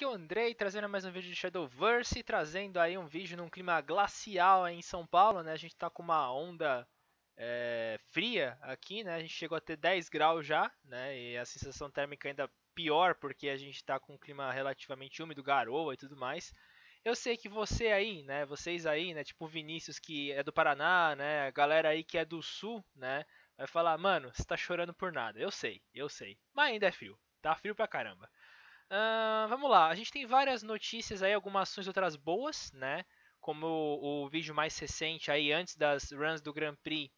aqui é o Andrei, trazendo mais um vídeo de Shadowverse, trazendo aí um vídeo num clima glacial em São Paulo, né? A gente tá com uma onda é, fria aqui, né? A gente chegou a ter 10 graus já, né? E a sensação térmica ainda pior, porque a gente tá com um clima relativamente úmido, garoa e tudo mais. Eu sei que você aí, né? Vocês aí, né? Tipo o Vinícius que é do Paraná, né? A galera aí que é do Sul, né? Vai falar, mano, você tá chorando por nada. Eu sei, eu sei. Mas ainda é frio. Tá frio pra caramba. Uh, vamos lá, a gente tem várias notícias aí, algumas ações, outras boas, né? Como o, o, vídeo mais recente aí, antes das runs do Grand Prix,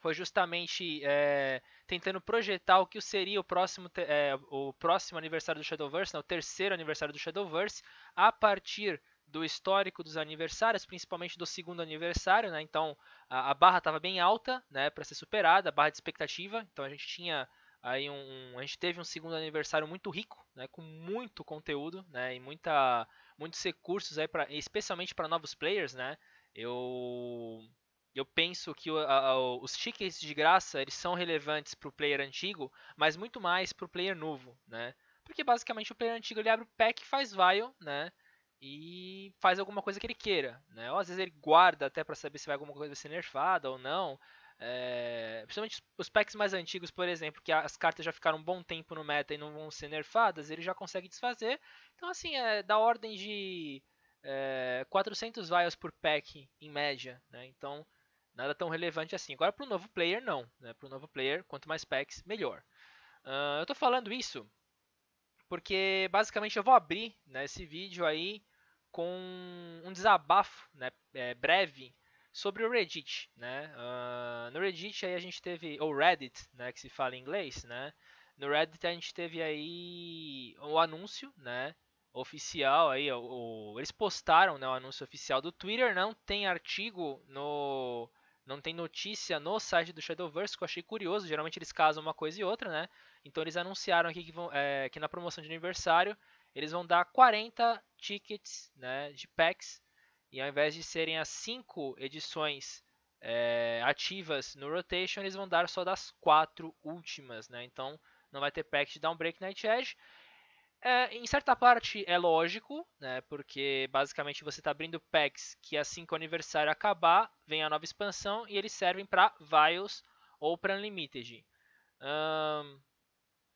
foi justamente é, tentando projetar o que seria o próximo, é, o próximo aniversário do Shadowverse, não, né? o terceiro aniversário do Shadowverse, a partir do histórico dos aniversários, principalmente do segundo aniversário, né? Então a, a barra estava bem alta, né, para ser superada, a barra de expectativa. Então a gente tinha aí um, um, a gente teve um segundo aniversário muito rico, né, com muito conteúdo, né, e muita, muitos recursos aí para, especialmente para novos players, né. Eu eu penso que o, a, os tickets de graça eles são relevantes para o player antigo, mas muito mais para o player novo, né. Porque basicamente o player antigo ele abre o pack, faz vial, né, e faz alguma coisa que ele queira, né. Ou às vezes ele guarda até para saber se vai alguma coisa ser nerfada ou não. É, principalmente os packs mais antigos, por exemplo, que as cartas já ficaram um bom tempo no meta e não vão ser nerfadas, ele já consegue desfazer. Então, assim, é da ordem de é, 400 vials por pack em média. Né? Então, nada tão relevante assim. Agora, para o novo player, não. Né? Para o novo player, quanto mais packs, melhor. Uh, eu estou falando isso porque, basicamente, eu vou abrir né, esse vídeo aí com um desabafo né, é, breve sobre o Reddit, né? Uh, no Reddit aí a gente teve, ou Reddit, né, que se fala em inglês, né? No Reddit a gente teve aí o um anúncio, né? Oficial aí, o, o, eles postaram né, o anúncio oficial do Twitter, não tem artigo no. Não tem notícia no site do Shadowverse, que eu achei curioso. Geralmente eles casam uma coisa e outra, né? Então eles anunciaram aqui que, vão, é, que na promoção de aniversário eles vão dar 40 tickets né, de packs e ao invés de serem as 5 edições é, ativas no rotation, eles vão dar só das 4 últimas. Né? Então não vai ter pack de Downbreak Night Edge. É, em certa parte é lógico, né, porque basicamente você está abrindo packs que assim que o aniversário acabar, vem a nova expansão e eles servem para Vials ou para Unlimited.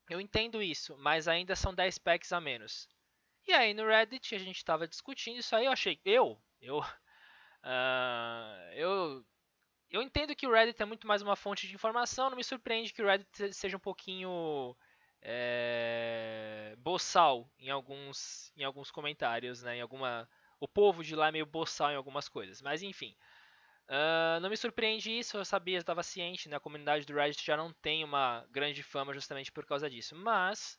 eu entendo isso, mas ainda são 10 packs a menos. E aí no Reddit a gente estava discutindo isso aí, eu achei, eu eu, uh, eu, eu entendo que o Reddit é muito mais uma fonte de informação. Não me surpreende que o Reddit seja um pouquinho é, boçal em alguns, em alguns comentários, né? Em alguma, o povo de lá é meio boçal em algumas coisas. Mas enfim, uh, não me surpreende isso. Eu sabia, estava ciente. Né? A comunidade do Reddit já não tem uma grande fama justamente por causa disso. Mas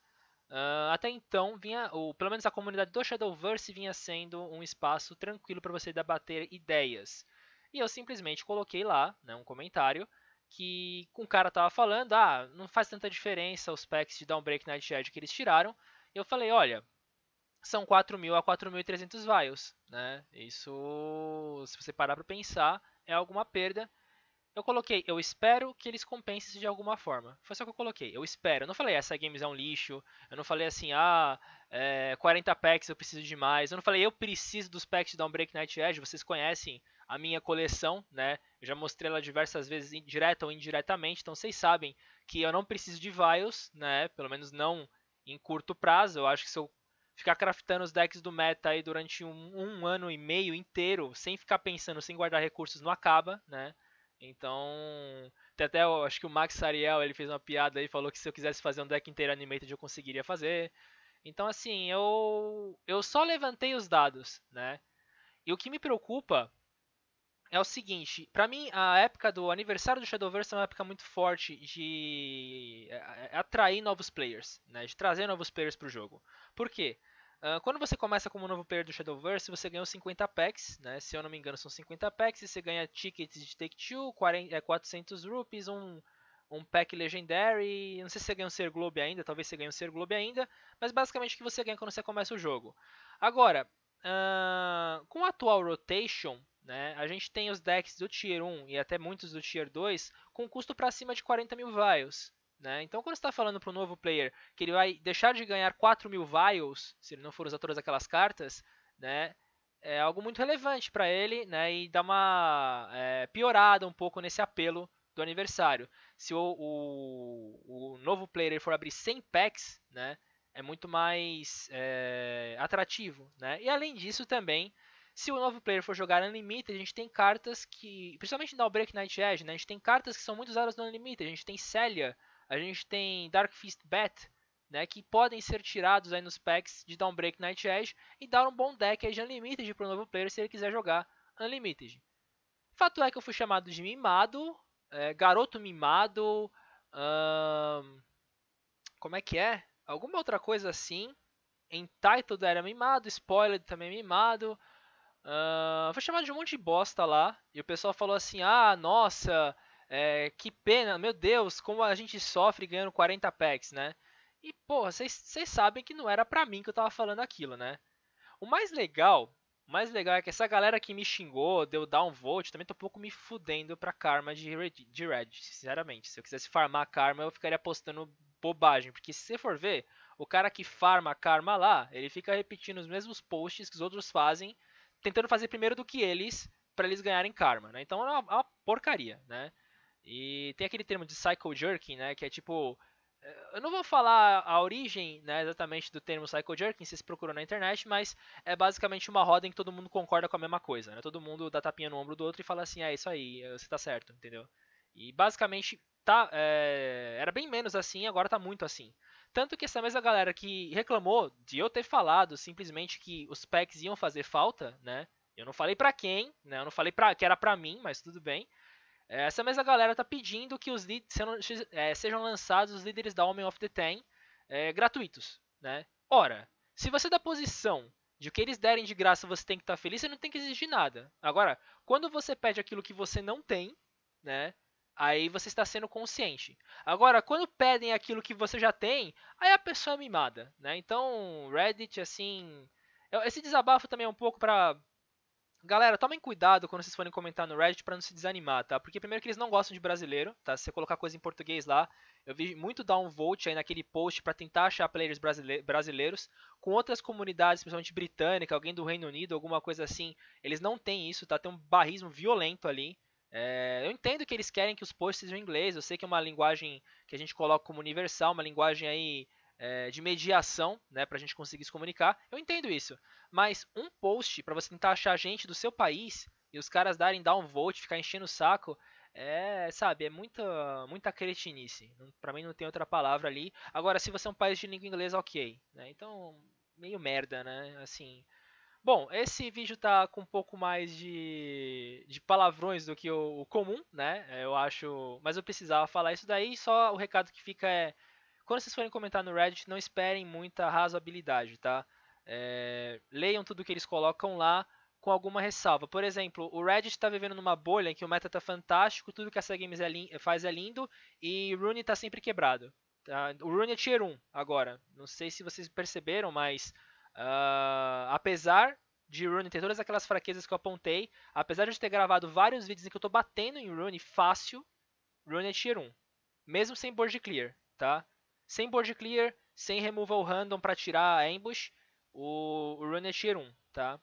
Uh, até então, vinha, ou pelo menos a comunidade do Shadowverse vinha sendo um espaço tranquilo para você debater ideias. E eu simplesmente coloquei lá né, um comentário que um cara tava falando, ah, não faz tanta diferença os packs de Downbreak Shed que eles tiraram. E eu falei, olha, são 4.000 a 4.300 vials, né? Isso, se você parar para pensar, é alguma perda. Eu coloquei, eu espero que eles compensem isso de alguma forma. Foi só que eu coloquei, eu espero. Eu não falei, essa games é um lixo. Eu não falei assim, ah, é, 40 packs eu preciso de mais. Eu não falei, eu preciso dos packs de Downbreak Night Edge. Vocês conhecem a minha coleção, né? Eu já mostrei ela diversas vezes, direta ou indiretamente. Então vocês sabem que eu não preciso de vials, né? Pelo menos não em curto prazo. Eu acho que se eu ficar craftando os decks do meta aí durante um, um ano e meio inteiro, sem ficar pensando, sem guardar recursos, não acaba, né? Então, até eu acho que o Max Ariel, ele fez uma piada aí, falou que se eu quisesse fazer um deck inteiro animated eu conseguiria fazer. Então, assim, eu eu só levantei os dados, né? E o que me preocupa é o seguinte, para mim a época do aniversário do Shadowverse é uma época muito forte de é, é, é atrair novos players, né? De trazer novos players pro jogo. Por quê? Ah, quando você começa como novo player do Shadowverse, você ganha 50 packs, né? Se eu não me engano, são 50 packs. E você ganha tickets de Take-Two, 400 é, rupees, um, um pack Legendary. Não sei se você ganha um Ser Globe ainda, talvez você ganhe um Ser Globe ainda. Mas basicamente o que você ganha quando você começa o jogo. Agora, uh, com a atual rotation, né? A gente tem os decks do Tier 1 e até muitos do Tier 2 com custo para cima de 40 mil vials. Né? Então, quando você está falando para um novo player que ele vai deixar de ganhar 4 mil vials, se ele não for usar todas aquelas cartas, né? é algo muito relevante para ele né? e dá uma é, piorada um pouco nesse apelo do aniversário. Se o, o, o novo player for abrir 100 packs, né? é muito mais é, atrativo. Né? E além disso também, se o novo player for jogar Unlimited, a gente tem cartas que. Principalmente na Break Night Edge, né? A gente tem cartas que são muito usadas no Unlimited. A gente tem Célia, a gente tem Dark Fist Bat, né, que podem ser tirados aí nos packs de Downbreak Night Edge e dar um bom deck aí de Unlimited para o novo player se ele quiser jogar Unlimited. Fato é que eu fui chamado de mimado, é, garoto mimado, hum, como é que é? Alguma outra coisa assim. Entitled era mimado, Spoiled também é mimado. Uh, foi chamado de um monte de bosta lá. E o pessoal falou assim: ah, nossa, é, que pena, meu Deus, como a gente sofre ganhando 40 packs, né? E, porra, vocês sabem que não era pra mim que eu tava falando aquilo, né? O mais legal, o mais legal é que essa galera que me xingou, deu downvote, também tô um pouco me fudendo pra karma de red, de red, sinceramente. Se eu quisesse farmar karma, eu ficaria postando bobagem, porque se você for ver, o cara que farma karma lá, ele fica repetindo os mesmos posts que os outros fazem, tentando fazer primeiro do que eles, para eles ganharem karma, né? Então é uma, é uma porcaria, né? E tem aquele termo de cycle jerking, né, que é tipo eh, eu não vou falar a origem né, exatamente do termo cycle jerking, se procuram na internet, mas é basicamente uma roda em que todo mundo concorda com a mesma coisa. Né? Todo mundo dá tapinha no ombro do outro e fala assim, ah, é isso aí, eh, você tá certo, entendeu? E basicamente tá, é, era bem menos assim, agora tá muito assim. Tanto que essa mesma galera que reclamou de eu ter falado simplesmente que os packs iam fazer falta, né? Eu não falei pra quem, né? Eu não falei pra, que era pra mim, mas tudo bem. Essa mesma galera tá pedindo que os é, sejam, lançados os líderes da Homem of the Ten é, gratuitos, né? Ora, se você da posição de o que eles derem de graça você tem que estar tá feliz, você não tem que exigir nada. Agora, quando você pede aquilo que você não tem, né? Aí você está sendo consciente. Agora, quando pedem aquilo que você já tem, aí a pessoa é mimada, né? Então, Reddit assim, é, esse desabafo também é um pouco para Galera, tomem cuidado quando vocês forem comentar no Reddit para não se desanimar, tá? Porque primeiro que eles não gostam de brasileiro, tá? Se você colocar coisa em português lá, eu vi muito downvote aí naquele post para tentar achar players brasileiros com outras comunidades, principalmente britânica, alguém do Reino Unido, alguma coisa assim. Eles não têm isso, tá? Tem um barrismo violento ali. É, eu entendo que eles querem que os posts sejam em inglês, eu sei que é uma linguagem que a gente coloca como universal, uma linguagem aí é, de mediação, né, para a gente conseguir se comunicar. Eu entendo isso, mas um post para você tentar achar gente do seu país e os caras darem downvote, ficar enchendo o saco, é, sabe, é muita, muita cretinice. Para mim não tem outra palavra ali. Agora, se você é um país de língua inglesa, ok. Né? Então, meio merda, né? Assim. Bom, esse vídeo tá com um pouco mais de, de palavrões do que o, o comum, né? Eu acho. Mas eu precisava falar isso daí. Só o recado que fica é quando vocês forem comentar no Reddit, não esperem muita razoabilidade, tá? É, leiam tudo que eles colocam lá com alguma ressalva. Por exemplo, o Reddit está vivendo numa bolha em que o meta tá fantástico, tudo que a Games é faz é lindo e Rune tá sempre quebrado. Tá? O Rune é tier 1 agora. Não sei se vocês perceberam, mas uh, apesar de Rune ter todas aquelas fraquezas que eu apontei, apesar de eu ter gravado vários vídeos em que eu tô batendo em Rune fácil, Rune é tier 1. Mesmo sem board clear, tá? Sem board clear, sem removal random para tirar a ambush, o, o Run é tier 1, tá?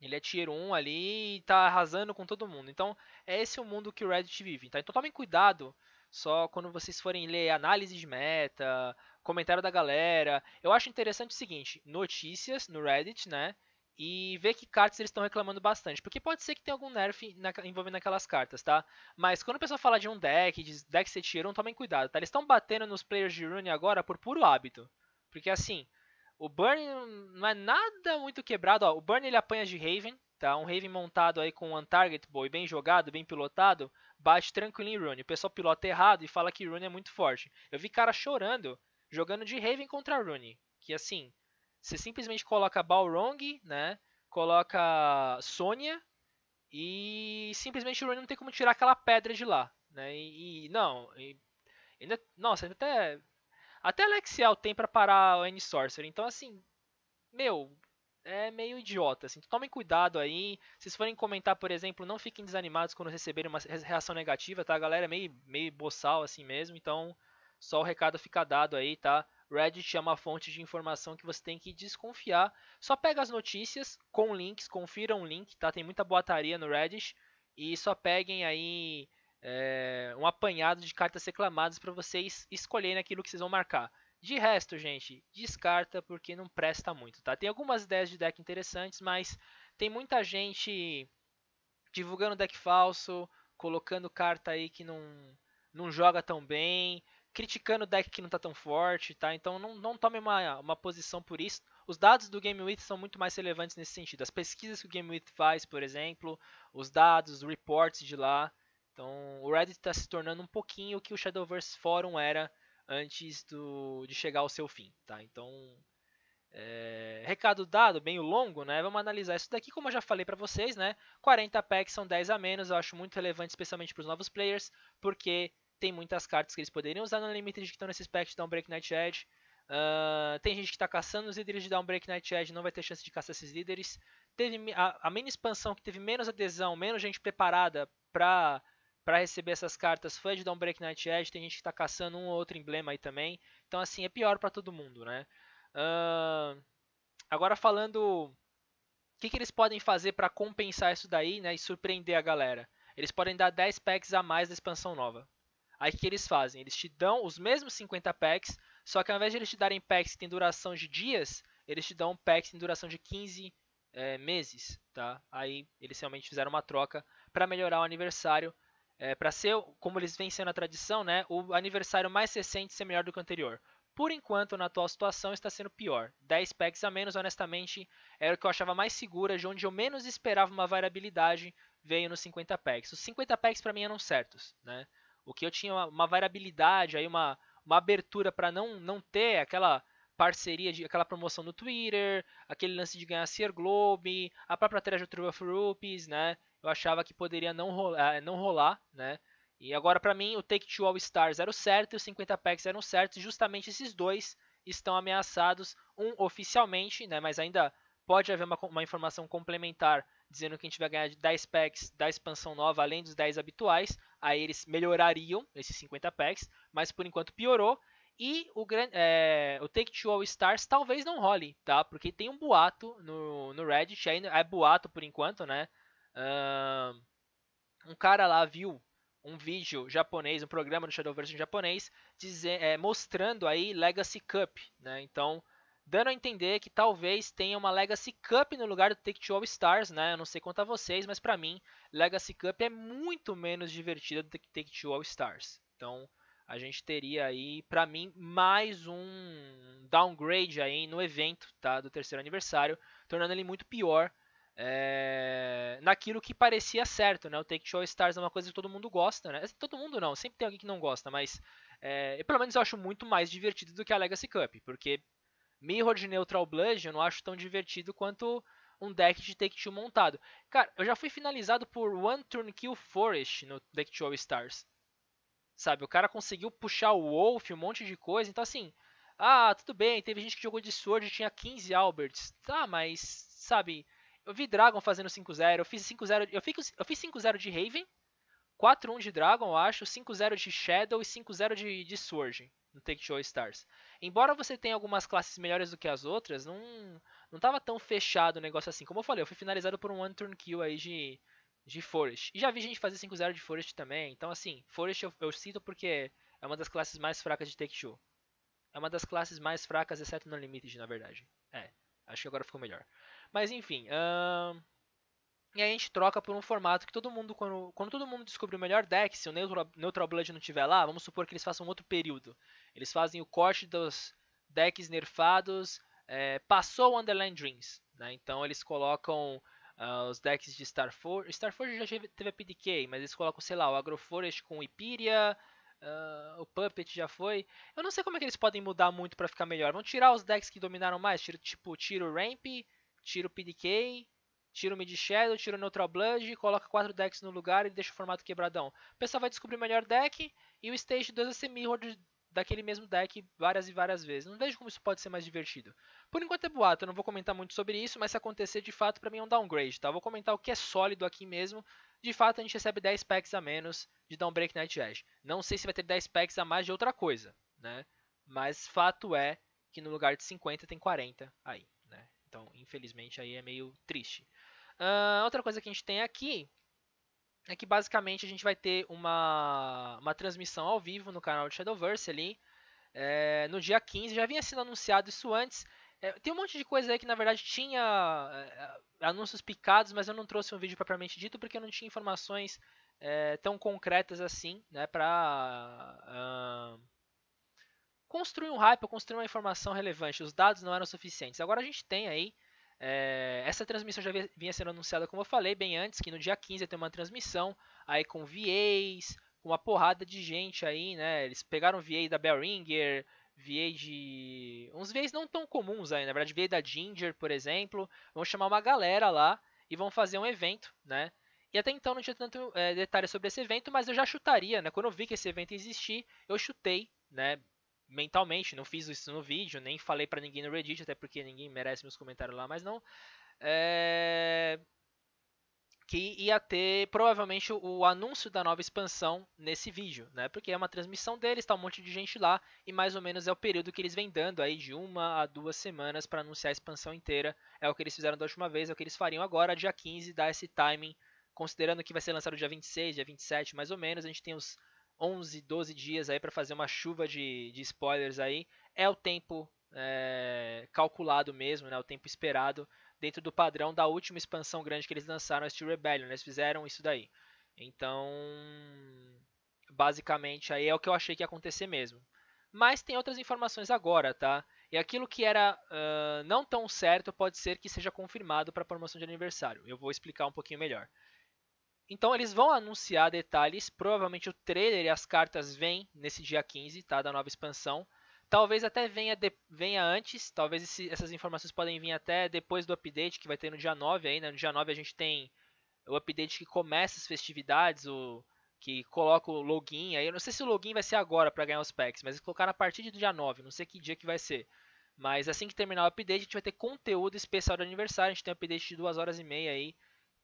Ele é tier 1 ali e tá arrasando com todo mundo. Então, é esse o mundo que o Reddit vive. Tá? Então tomem cuidado só quando vocês forem ler análise de meta, comentário da galera. Eu acho interessante o seguinte, notícias no Reddit, né? e ver que cartas eles estão reclamando bastante. Porque pode ser que tenha algum nerf na, envolvendo aquelas cartas, tá? Mas quando o pessoal fala de um deck, de deck ser tier 1, tomem cuidado, tá? Eles estão batendo nos players de Rune agora por puro hábito. Porque assim, o Burn não é nada muito quebrado. Ó, o Burn ele apanha de Raven, tá? Um Raven montado aí com um Target Boy bem jogado, bem pilotado, bate tranquilo em Rune. O pessoal pilota errado e fala que Rune é muito forte. Eu vi cara chorando jogando de Raven contra Rune. Que assim, você simplesmente coloca Balrong, né? Coloca Sônia e simplesmente o Rony não tem como tirar aquela pedra de lá, né? E, e não, e, ainda, nossa, até até Alexial tem para parar o N Sorcerer. Então assim, meu, é meio idiota, assim. Tomem cuidado aí. Se forem comentar, por exemplo, não fiquem desanimados quando receberem uma reação negativa, tá? A galera é meio meio boçal assim mesmo, então só o recado fica dado aí, tá? Reddit é uma fonte de informação que você tem que desconfiar. Só pega as notícias com links, confira um link, tá? Tem muita boataria no Reddit. E só peguem aí é, um apanhado de cartas reclamadas para vocês escolherem aquilo que vocês vão marcar. De resto, gente, descarta porque não presta muito, tá? Tem algumas ideias de deck interessantes, mas tem muita gente divulgando deck falso, colocando carta aí que não, não joga tão bem criticando o deck que não está tão forte, tá? Então não, não tome uma, uma posição por isso. Os dados do Game With são muito mais relevantes nesse sentido. As pesquisas que o Game With faz, por exemplo, os dados, os reports de lá. Então o Reddit está se tornando um pouquinho o que o Shadowverse Forum era antes do, de chegar ao seu fim, tá? Então é, recado dado, bem longo, né? Vamos analisar isso daqui, como eu já falei para vocês, né? 40 packs são 10 a menos, eu acho muito relevante, especialmente para os novos players, porque tem muitas cartas que eles poderiam usar no Limited que estão nesses packs de Downbreak Night Edge. Uh, tem gente que está caçando os líderes de Downbreak Night Edge, não vai ter chance de caçar esses líderes. Teve a, a mini expansão que teve menos adesão, menos gente preparada para para receber essas cartas foi de Downbreak Night Edge, tem gente que está caçando um ou outro emblema aí também. Então assim, é pior para todo mundo, né? Uh, agora falando o que, que eles podem fazer para compensar isso daí né, e surpreender a galera. Eles podem dar 10 packs a mais da expansão nova. Aí o que eles fazem? Eles te dão os mesmos 50 packs, só que ao invés de eles te darem packs que tem duração de dias, eles te dão packs que tem duração de 15 é, meses, tá? Aí eles realmente fizeram uma troca para melhorar o aniversário, é, para ser, como eles vêm sendo a tradição, né, o aniversário mais recente ser melhor do que o anterior. Por enquanto, na atual situação, está sendo pior. 10 packs a menos, honestamente, era o que eu achava mais segura, de onde eu menos esperava uma variabilidade, veio nos 50 packs. Os 50 packs para mim eram certos, né? o que eu tinha uma, uma variabilidade, aí uma, uma abertura para não, não ter aquela parceria, de, aquela promoção no Twitter, aquele lance de ganhar Ser Globe, a própria trajetória of Rupees, né? Eu achava que poderia não rolar, eh, não rolar né? E agora, para mim, o Take-Two All-Stars era o certo e os 50 Packs eram certos. Justamente esses dois estão ameaçados. Um oficialmente, né, mas ainda pode haver uma, uma informação complementar dizendo que a gente vai ganhar 10 packs da expansão nova, além dos 10 habituais. Aí eles melhorariam esses 50 packs, mas por enquanto piorou. E o, é, o Take Two All Stars talvez não role, tá? Porque tem um boato no, no Reddit, aí é boato por enquanto, né? Um cara lá viu um vídeo japonês, um programa do Shadowverse em japonês, dizer, é, mostrando aí Legacy Cup, né? Então dando a entender que talvez tenha uma Legacy Cup no lugar do Take-Two All-Stars, né? Eu não sei quanto a vocês, mas para mim, Legacy Cup é muito menos divertida do que Take-Two All-Stars. Então, a gente teria aí, para mim, mais um downgrade aí no evento tá? do terceiro aniversário, tornando ele muito pior é... naquilo que parecia certo, né? O Take-Two All-Stars é uma coisa que todo mundo gosta, né? Todo mundo não, sempre tem alguém que não gosta, mas... É, pelo menos eu acho muito mais divertido do que a Legacy Cup, porque Mirror de Neutral Bludge eu não acho tão divertido quanto um deck de Take Two montado. Cara, eu já fui finalizado por One Turn Kill Forest no Deck Two All Stars. Sabe, o cara conseguiu puxar o Wolf, um monte de coisa. Então, assim, ah, tudo bem, teve gente que jogou de Sword e tinha 15 Alberts. Tá, mas, sabe, eu vi Dragon fazendo 5-0, eu fiz 5-0, eu fiz, eu fiz 5-0 de Raven, 4-1 de Dragon, eu acho, 5-0 de Shadow e 5-0 de, de Surge no Take Show Stars. Embora você tenha algumas classes melhores do que as outras, não, não tava tão fechado o negócio assim. Como eu falei, eu fui finalizado por um one turn kill aí de, de Forest. E já vi gente fazer 5-0 de Forest também. Então, assim, Forest eu, eu cito porque é uma das classes mais fracas de Take Show. É uma das classes mais fracas, exceto no Limited, na verdade. É, acho que agora ficou melhor. Mas enfim. Hum... E aí a gente troca por um formato que todo mundo, quando, quando todo mundo descobrir o melhor deck, se o Neutral, Neutral Blood não tiver lá, vamos supor que eles façam outro período. Eles fazem o corte dos decks nerfados. É, passou o Underland Dreams. Né? Então eles colocam uh, os decks de Starforge. Starforge já teve a PDK, mas eles colocam, sei lá, o Agroforest com o Uh, o Puppet já foi. Eu não sei como é que eles podem mudar muito para ficar melhor. Vão tirar os decks que dominaram mais. Tiro, tipo, tiro o Ramp, tiro o PDK, tira o Mid Shadow, tira o Neutral Blood, coloca quatro decks no lugar e deixa o formato quebradão. O pessoal vai descobrir o melhor deck e o Stage 2 vai ser Mirror daquele mesmo deck várias e várias vezes. Não vejo como isso pode ser mais divertido. Por enquanto é boato, eu não vou comentar muito sobre isso, mas se acontecer de fato para mim é um downgrade, tá? Eu vou comentar o que é sólido aqui mesmo. De fato, a gente recebe 10 packs a menos de Downbreak Night Edge. Não sei se vai ter 10 packs a mais de outra coisa, né? Mas fato é que no lugar de 50 tem 40 aí, né? Então, infelizmente aí é meio triste. Uh, outra coisa que a gente tem aqui é que basicamente a gente vai ter uma, uma transmissão ao vivo no canal de Shadowverse ali, é, no dia 15. Já vinha sendo anunciado isso antes. É, tem um monte de coisa aí que na verdade tinha é, é anúncios picados, mas eu não trouxe um vídeo propriamente dito porque eu não tinha informações é, tão concretas assim, né, pra uh, construir um hype, construir uma informação relevante. Os dados não eram suficientes. Agora a gente tem aí é, essa transmissão já vinha sendo anunciada, como eu falei bem antes, que no dia 15 tem uma transmissão aí com VAs, com uma porrada de gente aí, né? Eles pegaram VA da Bellringer, VA de. uns VAs não tão comuns aí, na verdade, VA da Ginger, por exemplo. Vão chamar uma galera lá e vão fazer um evento, né? E até então não tinha tanto é, detalhe sobre esse evento, mas eu já chutaria, né? Quando eu vi que esse evento existia, eu chutei, né? mentalmente, não fiz isso no vídeo, nem falei para ninguém no Reddit, até porque ninguém merece meus comentários lá, mas não. É... Que ia ter provavelmente o anúncio da nova expansão nesse vídeo, né? Porque é uma transmissão deles, tá um monte de gente lá, e mais ou menos é o período que eles vêm dando aí de uma a duas semanas para anunciar a expansão inteira. É o que eles fizeram da última vez, é o que eles fariam agora, dia 15, dá esse timing. Considerando que vai ser lançado dia 26, dia 27, mais ou menos, a gente tem os 11, 12 dias aí para fazer uma chuva de, de spoilers aí. É o tempo é, calculado mesmo, né? O tempo esperado dentro do padrão da última expansão grande que eles lançaram, Steel Rebellion. Né? Eles fizeram isso daí. Então, basicamente aí é o que eu achei que ia acontecer mesmo. Mas tem outras informações agora, tá? E aquilo que era uh, não tão certo pode ser que seja confirmado para a promoção de aniversário. Eu vou explicar um pouquinho melhor. Então eles vão anunciar detalhes, provavelmente o trailer e as cartas vêm nesse dia 15, tá, da nova expansão. Talvez até venha, de, venha antes, talvez esse, essas informações podem vir até depois do update que vai ter no dia 9 aí, né? No dia 9 a gente tem o update que começa as festividades, o que coloca o login aí. Eu não sei se o login vai ser agora para ganhar os packs, mas eles colocaram a partir do dia 9, não sei que dia que vai ser. Mas assim que terminar o update, a gente vai ter conteúdo especial do aniversário, a gente tem um update de 2 horas e meia aí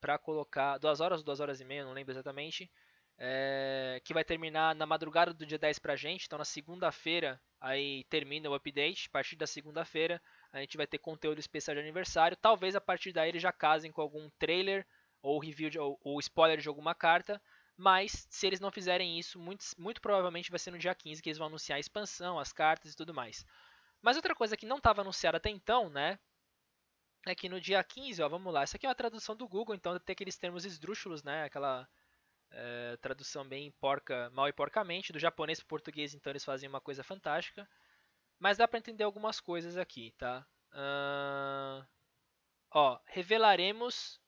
para colocar duas horas ou duas horas e meia, não lembro exatamente, é, que vai terminar na madrugada do dia 10 pra gente, então na segunda-feira aí termina o update, a partir da segunda-feira a gente vai ter conteúdo especial de aniversário, talvez a partir daí eles já casem com algum trailer ou review de, ou, ou, spoiler de alguma carta, mas se eles não fizerem isso, muito, muito provavelmente vai ser no dia 15 que eles vão anunciar a expansão, as cartas e tudo mais. Mas outra coisa que não estava anunciada até então, né, é aqui no dia 15, ó, vamos lá. Isso aqui é uma tradução do Google, então tem aqueles termos esdrúxulos, né? Aquela é, tradução bem porca, mal e porcamente. Do japonês para português, então eles fazem uma coisa fantástica. Mas dá para entender algumas coisas aqui, tá? Uh, ó, revelaremos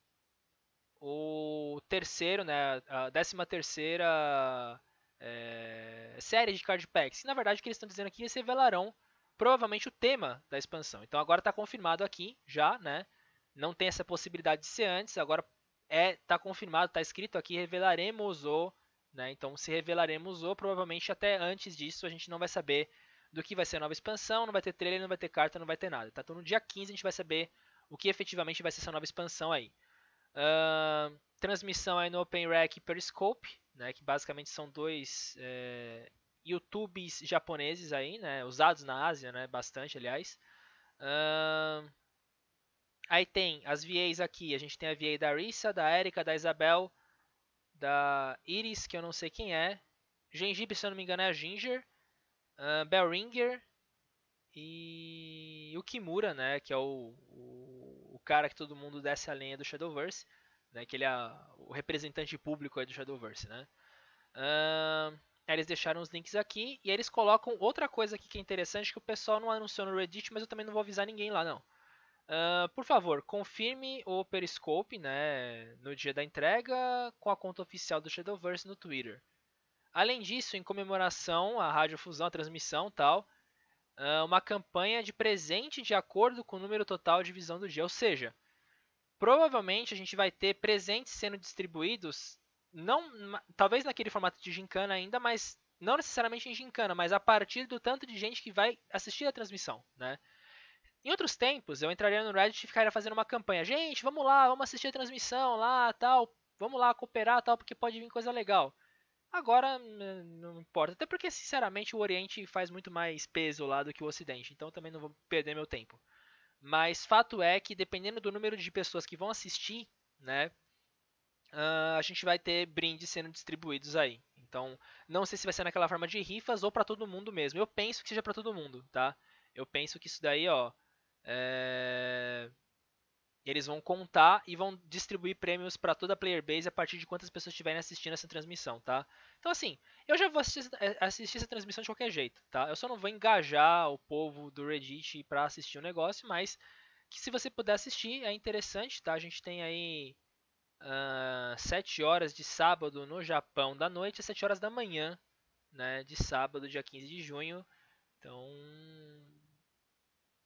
o terceiro, né? A décima terceira é, série de card packs. E, na verdade, o que eles estão dizendo aqui é se revelarão provavelmente o tema da expansão. Então agora está confirmado aqui já, né? Não tem essa possibilidade de ser antes, agora é está confirmado, está escrito aqui revelaremos o, né? Então se revelaremos o, provavelmente até antes disso a gente não vai saber do que vai ser a nova expansão, não vai ter trailer, não vai ter carta, não vai ter nada. Tá? Então no dia 15 a gente vai saber o que efetivamente vai ser essa nova expansão aí. Uh, transmissão aí no OpenRack e Periscope, né, que basicamente são dois é, YouTubes japoneses aí, né? Usados na Ásia, né? Bastante, aliás. Uh, aí tem as VAs aqui. A gente tem a VA da Risa, da Erika, da Isabel, da Iris, que eu não sei quem é. Gengibre, se eu não me engano, é a Ginger. Uh, Bellringer. E o Kimura, né? Que é o, o, o, cara que todo mundo desce a lenha do Shadowverse. Né, que ele é o representante público do Shadowverse, né? Uh, eles deixaram os links aqui e eles colocam outra coisa aqui que é interessante que o pessoal não anunciou no Reddit, mas eu também não vou avisar ninguém lá não. Uh, por favor, confirme o Periscope né, no dia da entrega com a conta oficial do Shadowverse no Twitter. Além disso, em comemoração à radiofusão, à transmissão tal, uh, uma campanha de presente de acordo com o número total de visão do dia. Ou seja, provavelmente a gente vai ter presentes sendo distribuídos não talvez naquele formato de gincana ainda, mas não necessariamente em gincana, mas a partir do tanto de gente que vai assistir a transmissão, né? Em outros tempos, eu entraria no Reddit e ficaria fazendo uma campanha. Gente, vamos lá, vamos assistir a transmissão lá, tal. Vamos lá cooperar, tal, porque pode vir coisa legal. Agora, não importa. Até porque, sinceramente, o Oriente faz muito mais peso lá do que o Ocidente. Então, também não vou perder meu tempo. Mas fato é que, dependendo do número de pessoas que vão assistir, né, uh, a gente vai ter brindes sendo distribuídos aí. Então, não sei se vai ser naquela forma de rifas ou para todo mundo mesmo. Eu penso que seja para todo mundo, tá? Eu penso que isso daí, ó, é... eles vão contar e vão distribuir prêmios para toda a player base a partir de quantas pessoas estiverem assistindo essa transmissão, tá? Então, assim, eu já vou assistir, eh, assistir essa transmissão de qualquer jeito, tá? Eu só não vou engajar o povo do Reddit para assistir o negócio, mas que se você puder assistir é interessante, tá? A gente tem aí uh, ah, 7 horas de sábado no Japão da noite às 7 horas da manhã né, de sábado, dia 15 de junho. Então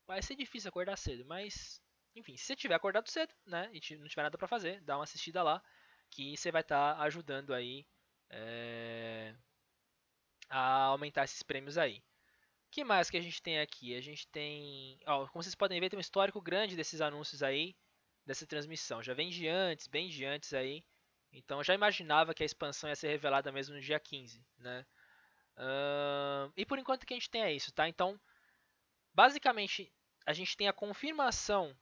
vai ser difícil acordar cedo, mas enfim, se você tiver acordado cedo né, e não tiver nada para fazer, dá uma assistida lá que você vai estar tá ajudando aí é, a aumentar esses prêmios aí que mais que a gente tem aqui? A gente tem. Ó, como vocês podem ver, tem um histórico grande desses anúncios aí dessa transmissão. Já vem de antes, bem de antes aí. Então já imaginava que a expansão ia ser revelada mesmo no dia 15, né? Uh, e por enquanto que a gente tem é isso, tá? Então, basicamente, a gente tem a confirmação,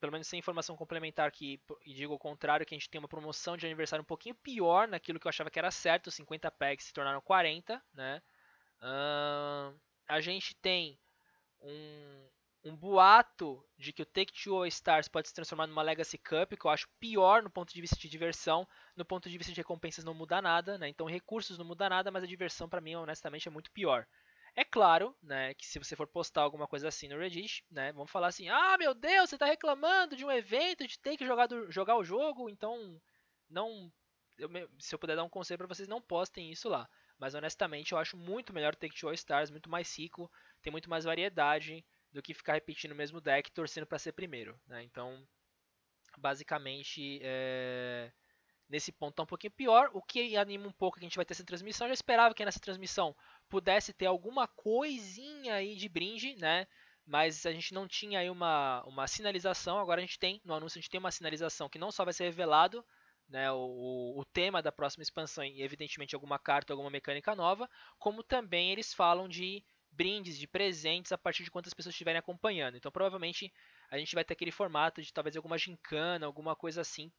pelo menos sem informação complementar que e digo o contrário, que a gente tem uma promoção de aniversário um pouquinho pior naquilo que eu achava que era certo, 50 packs se tornaram 40, né? Uh, a gente tem um, um boato de que o Take-Two All-Stars pode se transformar numa Legacy Cup, que eu acho pior no ponto de vista de diversão, no ponto de vista de recompensas não muda nada, né? Então recursos não muda nada, mas a diversão para mim, honestamente, é muito pior. É claro, né, que se você for postar alguma coisa assim no Reddit, né, vamos falar assim: "Ah, meu Deus, você está reclamando de um evento de ter que jogar, do, jogar o jogo, então não eu, se eu puder dar um conselho para vocês, não postem isso lá. Mas honestamente, eu acho muito melhor Take-Two All-Stars, muito mais rico, tem muito mais variedade, do que ficar repetindo o mesmo deck torcendo para ser primeiro. Né? Então, basicamente, é... nesse ponto tá um pouquinho pior. O que anima um pouco que a gente vai ter essa transmissão. Eu já esperava que nessa transmissão pudesse ter alguma coisinha aí de brinde, né? Mas a gente não tinha aí uma, uma sinalização. Agora a gente tem, no anúncio, a gente tem uma sinalização que não só vai ser revelado né, o, o, tema da próxima expansão e, evidentemente, alguma carta, alguma mecânica nova, como também eles falam de brindes, de presentes a partir de quantas pessoas estiverem acompanhando. Então, provavelmente a gente vai ter aquele formato de talvez alguma gincana, alguma coisa assim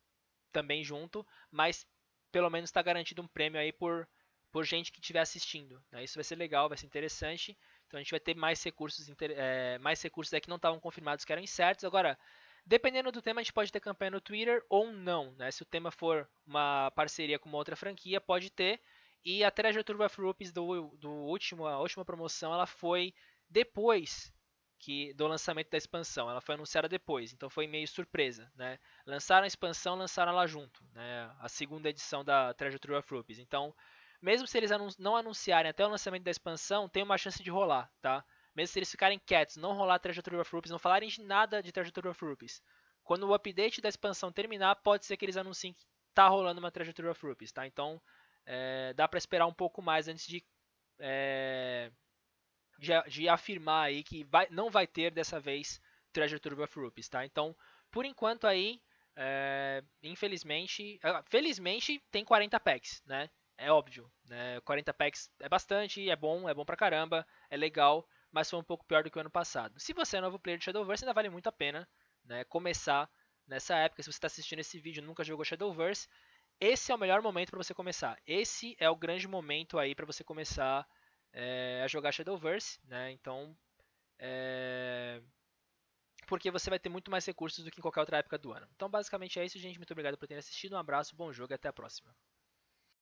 também junto, mas pelo menos está garantido um prêmio aí por, por gente que estiver assistindo. Né? Isso vai ser legal, vai ser interessante. Então a gente vai ter mais recursos, é, mais recursos aí que não estavam confirmados, que eram incertos. Agora, dependendo do tema, a gente pode ter campanha no Twitter ou não. Né? Se o tema for uma parceria com uma outra franquia, pode ter. E a Treasure of Rupees do, do último, a última promoção, ela foi depois que do lançamento da expansão. Ela foi anunciada depois, então foi meio surpresa, né? Lançaram a expansão, lançaram ela junto, né? A segunda edição da Treasure of Rupees. Então, mesmo se eles não anunciarem até o lançamento da expansão, tem uma chance de rolar, tá? Mesmo se eles ficarem quietos, não rolar Treasure of não falarem de nada de Treasure of Rupees. Quando o update da expansão terminar, pode ser que eles anunciem que tá rolando uma Treasure of Rupees, tá? Então, é, dá para esperar um pouco mais antes de, é, de, de, afirmar aí que vai, não vai ter dessa vez Treasure Trove of Rupees, tá? Então, por enquanto aí, é, infelizmente, é, felizmente tem 40 packs, né? É óbvio, né? 40 packs é bastante, é bom, é bom pra caramba, é legal, mas foi um pouco pior do que o ano passado. Se você é novo player de Shadowverse, ainda vale muito a pena né, começar nessa época. Se você está assistindo esse vídeo e nunca jogou Shadowverse, esse é o melhor momento para você começar. Esse é o grande momento aí para você começar é, a jogar Shadowverse, né? Então, é... porque você vai ter muito mais recursos do que em qualquer outra época do ano. Então, basicamente é isso, gente. Muito obrigado por terem assistido. Um abraço, bom jogo e até a próxima.